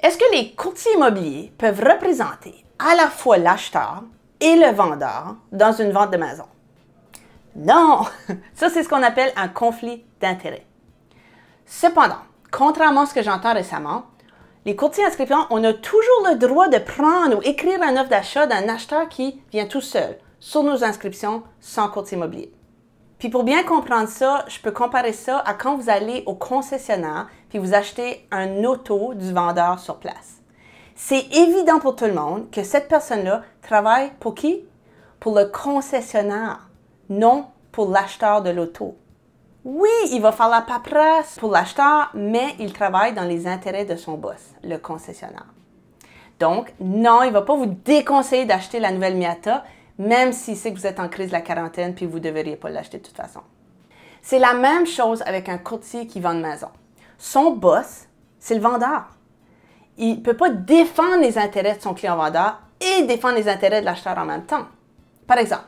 Est-ce que les courtiers immobiliers peuvent représenter à la fois l'acheteur et le vendeur dans une vente de maison? Non! Ça, c'est ce qu'on appelle un conflit d'intérêts. Cependant, contrairement à ce que j'entends récemment, les courtiers inscriptions, on a toujours le droit de prendre ou écrire un offre d'achat d'un acheteur qui vient tout seul sur nos inscriptions sans courtier immobilier. Puis pour bien comprendre ça, je peux comparer ça à quand vous allez au concessionnaire puis vous achetez un auto du vendeur sur place. C'est évident pour tout le monde que cette personne-là travaille pour qui? Pour le concessionnaire, non pour l'acheteur de l'auto. Oui, il va faire la paperasse pour l'acheteur, mais il travaille dans les intérêts de son boss, le concessionnaire. Donc, non, il ne va pas vous déconseiller d'acheter la nouvelle Miata même si c'est que vous êtes en crise de la quarantaine puis vous ne devriez pas l'acheter de toute façon. C'est la même chose avec un courtier qui vend une maison. Son boss, c'est le vendeur. Il ne peut pas défendre les intérêts de son client vendeur et défendre les intérêts de l'acheteur en même temps. Par exemple,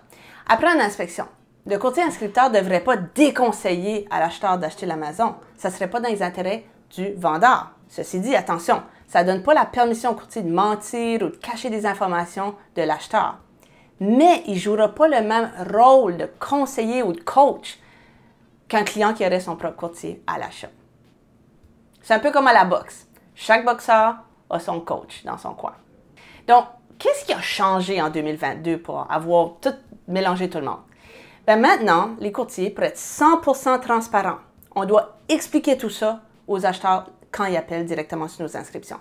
après une inspection, le courtier inscripteur ne devrait pas déconseiller à l'acheteur d'acheter la maison. Ça ne serait pas dans les intérêts du vendeur. Ceci dit, attention, ça ne donne pas la permission au courtier de mentir ou de cacher des informations de l'acheteur mais il ne jouera pas le même rôle de conseiller ou de coach qu'un client qui aurait son propre courtier à l'achat. C'est un peu comme à la boxe. Chaque boxeur a son coach dans son coin. Donc, qu'est-ce qui a changé en 2022 pour avoir tout mélangé tout le monde? Ben, maintenant, les courtiers, pourraient être 100% transparents, on doit expliquer tout ça aux acheteurs quand ils appellent directement sur nos inscriptions.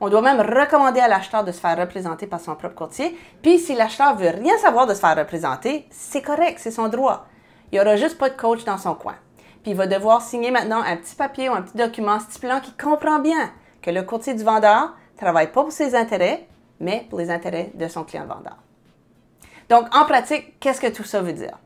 On doit même recommander à l'acheteur de se faire représenter par son propre courtier. Puis si l'acheteur veut rien savoir de se faire représenter, c'est correct, c'est son droit. Il n'y aura juste pas de coach dans son coin. Puis il va devoir signer maintenant un petit papier ou un petit document stipulant qu'il comprend bien que le courtier du vendeur travaille pas pour ses intérêts, mais pour les intérêts de son client vendeur. Donc, en pratique, qu'est-ce que tout ça veut dire?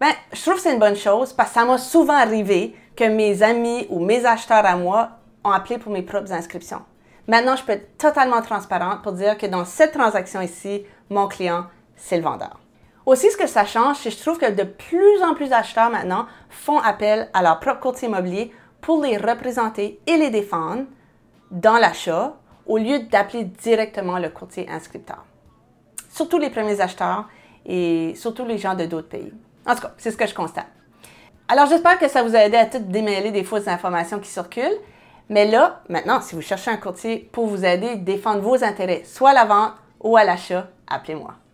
Ben, je trouve que c'est une bonne chose parce que ça m'a souvent arrivé que mes amis ou mes acheteurs à moi ont appelé pour mes propres inscriptions. Maintenant, je peux être totalement transparente pour dire que dans cette transaction ici, mon client, c'est le vendeur. Aussi, ce que ça change, c'est que je trouve que de plus en plus d'acheteurs maintenant font appel à leur propre courtier immobilier pour les représenter et les défendre dans l'achat au lieu d'appeler directement le courtier inscripteur. Surtout les premiers acheteurs et surtout les gens de d'autres pays. En tout cas, c'est ce que je constate. Alors, j'espère que ça vous a aidé à tout démêler des fausses informations qui circulent mais là, maintenant, si vous cherchez un courtier pour vous aider, à défendre vos intérêts, soit à la vente ou à l'achat, appelez-moi.